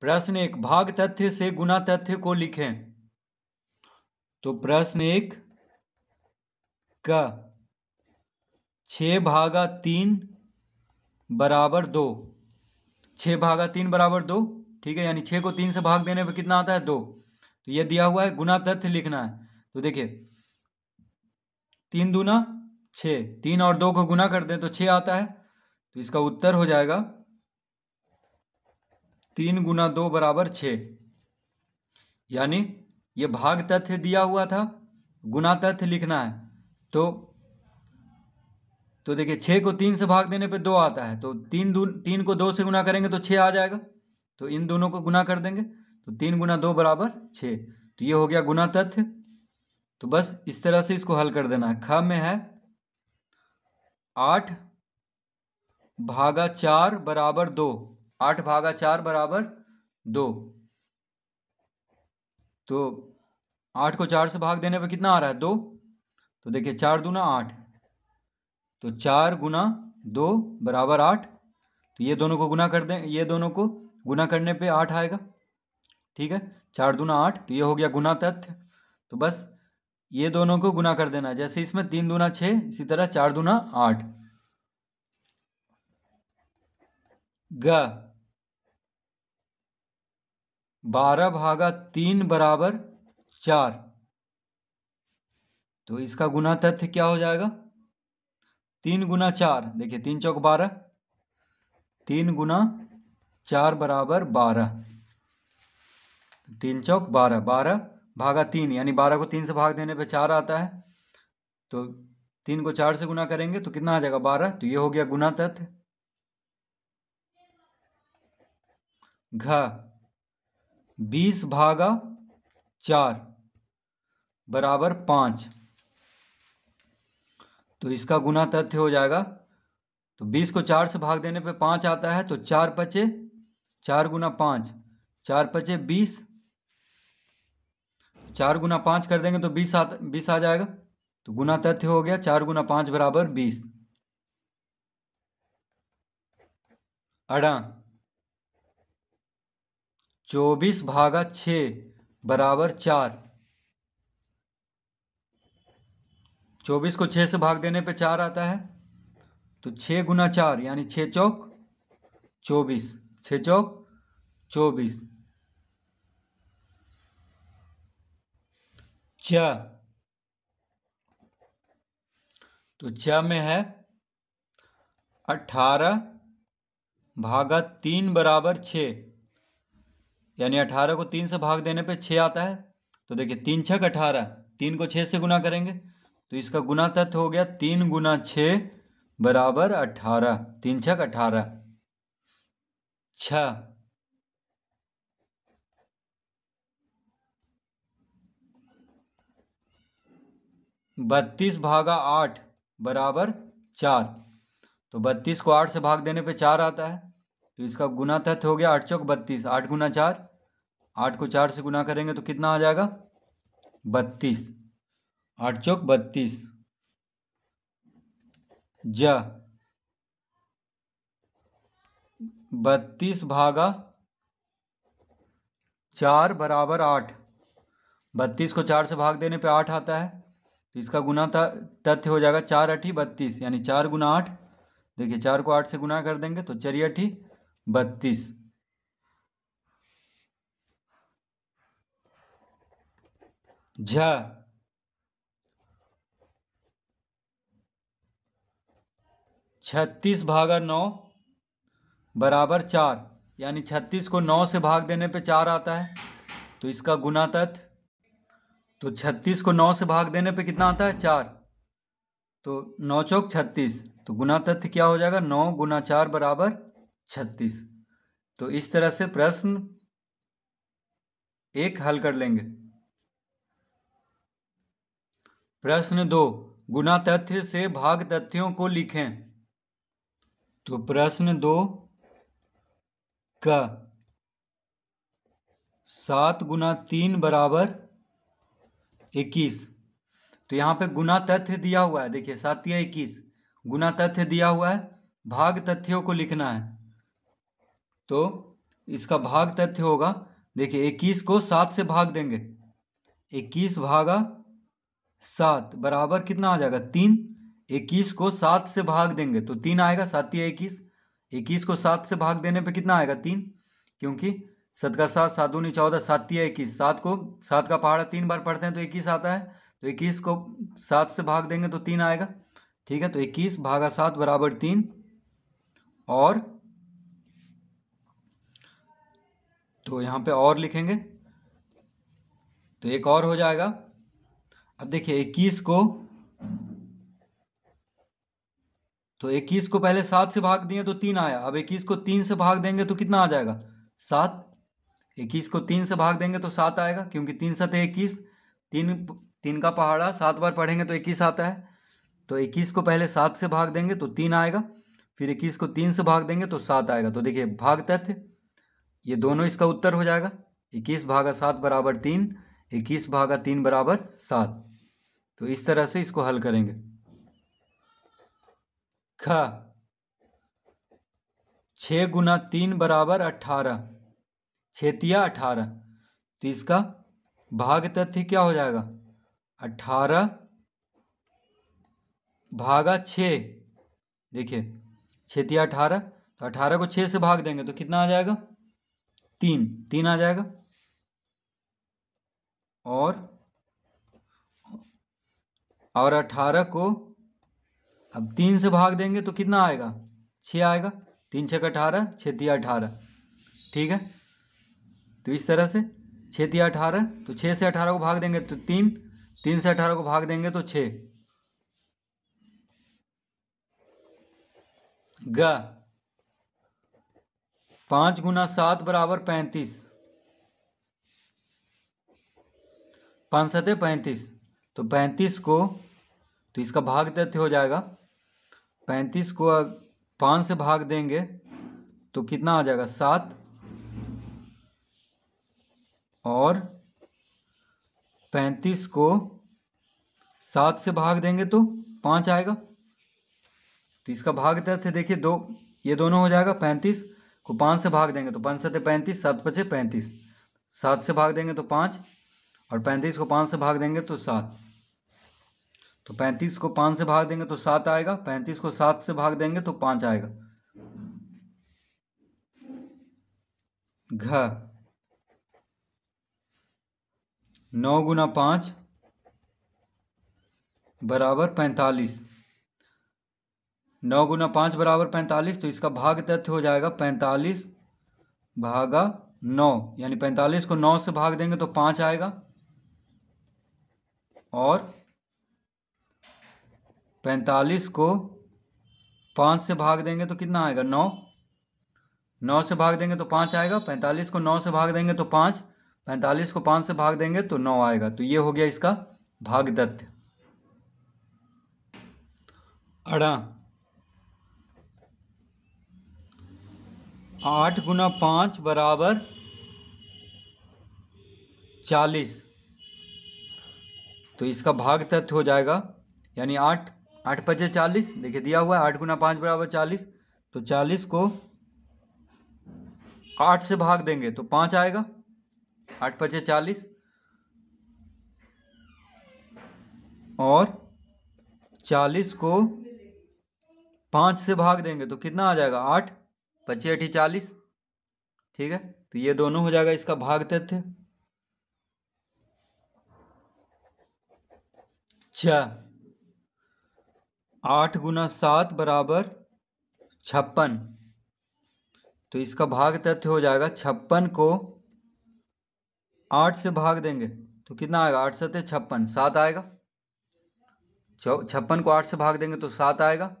प्रश्न एक भाग तथ्य से गुना तथ्य को लिखें तो प्रश्न एक का छ भागा तीन बराबर दो छ भागा तीन बराबर दो ठीक है यानी छः को तीन से भाग देने पर कितना आता है दो तो यह दिया हुआ है गुना तथ्य लिखना है तो देखिए तीन दूना छ तीन और दो को गुना कर दें तो छ आता है तो इसका उत्तर हो जाएगा तीन गुना दो बराबर छ यानी ये भाग तथ्य दिया हुआ था गुना तथ्य लिखना है तो तो देखिए छः को तीन से भाग देने पे दो आता है तो तीन दू तीन को दो से गुना करेंगे तो छः आ जाएगा तो इन दोनों को गुना कर देंगे तो तीन गुना दो बराबर छः तो ये हो गया गुना तथ्य तो बस इस तरह से इसको हल कर देना है ख में है आठ भागा चार बराबर दो आठ भागा चार बराबर दो तो आठ को चार से भाग देने पर कितना आ रहा है दो तो देखिए चार दूना आठ तो चार गुना दो बराबर आठ तो ये दोनों को गुना कर दें ये दोनों को गुना करने पे आठ आएगा ठीक है चार दूना आठ तो ये हो गया गुना तथ्य तो बस ये दोनों को गुना कर देना जैसे इसमें तीन दूना छः इसी तरह चार दूना आठ ग बारह भागा तीन बराबर चार तो इसका गुना तथ्य क्या हो जाएगा तीन गुना चार देखिए तीन चौक बारह तीन गुना चार बराबर बारह तो तीन चौक बारह बारह भागा तीन यानी बारह को तीन से भाग देने पे चार आता है तो तीन को चार से गुना करेंगे तो कितना आ जाएगा बारह तो ये हो गया गुना तथ्य घ बीस भागा चार बराबर पाँच तो इसका गुना तथ्य हो जाएगा तो बीस को चार से भाग देने पे पाँच आता है तो चार पचे चार गुना पाँच चार पचे बीस चार गुना पाँच कर देंगे तो बीस आ बीस आ जाएगा तो गुना तथ्य हो गया चार गुना पाँच बराबर बीस अड़ा चौबीस भागा छ बराबर चार चौबीस को छः से भाग देने पे चार आता है तो छः गुना चार यानी छः चौक चौबीस छः चौक चौबीस छ तो च में है अठारह भागा तीन बराबर छः यानी अठारह को तीन से भाग देने पे छः आता है तो देखिए तीन छक अठारह तीन को छः से गुना करेंगे तो इसका गुना तत्व हो गया तीन गुना छ बराबर अठारह तीन छक अठारह छ बत्तीस भागा आठ बराबर चार तो बत्तीस को आठ से भाग देने पे चार आता है तो इसका गुना तथ्य हो गया आठ चौक बत्तीस आठ गुना चार आठ को चार से गुना करेंगे तो कितना आ जाएगा बत्तीस आठ चौक बत्तीस ज बत्तीस भागा चार बराबर आठ बत्तीस को चार से भाग देने पे आठ आता है तो इसका गुना तथ्य हो जाएगा चार अठी बत्तीस यानी चार गुना आठ देखिए चार को आठ से गुना कर देंगे तो अठी बत्तीस झ छत्तीस भागा नौ बराबर चार यानी छत्तीस को नौ से भाग देने पे चार आता है तो इसका गुना तत् तो छत्तीस को नौ से भाग देने पे कितना आता है चार तो नौ चौक छत्तीस तो गुना तथ्य क्या हो जाएगा नौ गुना चार बराबर छत्तीस तो इस तरह से प्रश्न एक हल कर लेंगे प्रश्न दो गुना तथ्य से भाग तथ्यों को लिखें तो प्रश्न दो का सात गुना तीन बराबर इक्कीस तो यहाँ पे गुना तथ्य दिया हुआ है देखिए सात या इक्कीस गुना तथ्य दिया हुआ है भाग तथ्यों को लिखना है तो इसका भाग तथ्य होगा देखिए इक्कीस को सात से भाग देंगे इक्कीस भागा सात बराबर कितना आ जाएगा तीन इक्कीस को सात से भाग देंगे तो तीन आएगा सात या इक्कीस इक्कीस को सात से भाग देने पे कितना आएगा तीन क्योंकि सत का सात सात दूनी चौदह सात या इक्कीस सात को सात का पहाड़ा तीन बार पढ़ते हैं तो इक्कीस आता है तो इक्कीस को सात से भाग देंगे तो तीन आएगा ठीक है तो इक्कीस भागा सात बराबर तीन और तो यहाँ पे और लिखेंगे तो एक और हो जाएगा अब देखिए इक्कीस को तो इक्कीस को पहले सात से भाग दिए तो तीन आया अब इक्कीस को तीन से भाग देंगे तो कितना आ जाएगा सात इक्कीस को तीन से भाग देंगे तो सात आएगा क्योंकि तीन सत इक्कीस तीन तीन का पहाड़ा सात बार पढ़ेंगे तो इक्कीस आता है तो इक्कीस को पहले सात से भाग देंगे तो तीन आएगा फिर इक्कीस को तीन से भाग देंगे तो सात आएगा तो देखिए भाग तथ्य ये दोनों इसका उत्तर हो जाएगा इक्कीस भागा सात बराबर तीन इक्कीस भागा तीन बराबर सात तो इस तरह से इसको हल करेंगे ख छ गुना तीन बराबर अट्ठारह छतिया अठारह तो इसका भाग तथ्य क्या हो जाएगा अठारह भागा छ देखिए छतिया अठारह तो अठारह को छः से भाग देंगे तो कितना आ जाएगा तीन तीन आ जाएगा और और अठारह को अब तीन से भाग देंगे तो कितना आएगा छ आएगा तीन छः का अठारह छिया अठारह ठीक है तो इस तरह से छतिया अठारह तो छः से अठारह को भाग देंगे तो तीन तीन से अठारह को भाग देंगे तो छ पाँच गुना सात बराबर पैंतीस पाँच सतह पैंतीस तो पैंतीस को तो इसका भाग तथ्य हो जाएगा पैंतीस को पाँच से भाग देंगे तो कितना आ जाएगा सात और पैंतीस को सात से भाग देंगे तो पाँच आएगा तो इसका भाग तथ्य देखिए दो ये दोनों हो जाएगा पैंतीस को पाँच से भाग देंगे तो पाँच सत्य पैंतीस सात पचे पैंतीस सात से भाग देंगे तो पाँच और पैंतीस को पाँच से भाग देंगे तो सात तो पैंतीस को पाँच से भाग देंगे तो सात आएगा पैंतीस को सात से भाग देंगे तो पाँच आएगा घ नौ गुना पाँच बराबर पैंतालीस नौ गुना पाँच बराबर पैंतालीस तो इसका भाग तथ्य हो जाएगा पैंतालीस भागा नौ यानी पैंतालीस को नौ से भाग देंगे तो पाँच आएगा और पैंतालीस को पाँच से भाग देंगे तो कितना आएगा नौ नौ से भाग देंगे तो पाँच आएगा पैंतालीस को नौ से भाग देंगे तो पाँच पैंतालीस को पाँच से भाग देंगे तो नौ आएगा तो ये हो गया इसका भाग तथ्य अड़ा आठ गुना पाँच बराबर चालीस तो इसका भाग तत्व हो जाएगा यानी आठ आठ पचे चालीस देखिए दिया हुआ है आठ गुना पाँच बराबर चालीस तो चालीस को आठ से भाग देंगे तो पाँच आएगा आठ पचे चालीस और चालीस को पाँच से भाग देंगे तो कितना आ जाएगा आठ पच्चीस अठी चालीस ठीक है तो ये दोनों हो जाएगा इसका भाग तथ्य छ आठ गुना सात बराबर छप्पन तो इसका भाग तथ्य हो जाएगा छप्पन को आठ से भाग देंगे तो कितना आएगा आठ सत्य छप्पन सात आएगा छप्पन को आठ से भाग देंगे तो सात आएगा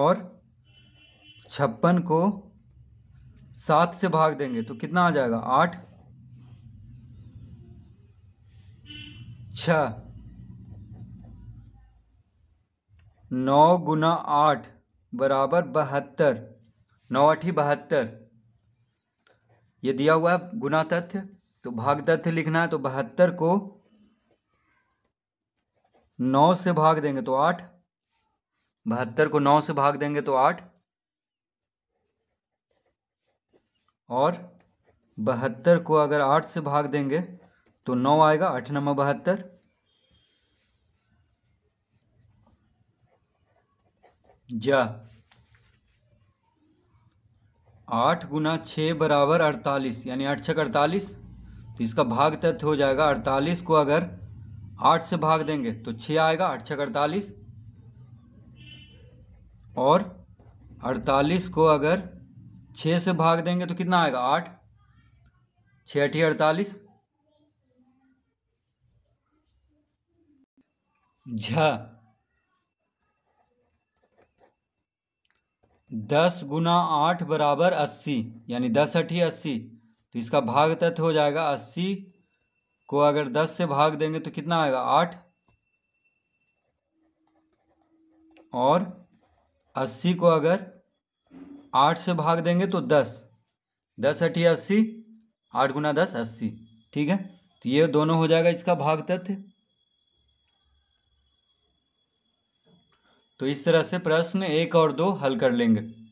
और छप्पन को सात से भाग देंगे तो कितना आ जाएगा आठ छ नौ गुना आठ बराबर बहत्तर नौ अठी बहत्तर ये दिया हुआ है गुना तथ्य तो भाग तथ्य लिखना है तो बहत्तर को नौ से भाग देंगे तो आठ बहत्तर को नौ से भाग देंगे तो आठ और बहत्तर को अगर आठ से भाग देंगे तो नौ आएगा आठ नंबर बहत्तर जा आठ गुना छ बराबर अड़तालीस यानी आठ छक अड़तालीस तो इसका भाग तथ्य हो जाएगा अड़तालीस को अगर आठ से भाग देंगे तो छ आएगा आठ छक अड़तालीस और अड़तालीस को अगर 6 से भाग देंगे तो कितना आएगा आठ छठी अड़तालीस झ दस गुना आठ बराबर अस्सी यानी दस अठी अस्सी तो इसका भाग तत्व हो जाएगा अस्सी को अगर दस से भाग देंगे तो कितना आएगा आठ और अस्सी को अगर आठ से भाग देंगे तो दस दस अठी अस्सी आठ गुना दस अस्सी ठीक है तो ये दोनों हो जाएगा इसका भाग तथ्य तो इस तरह से प्रश्न एक और दो हल कर लेंगे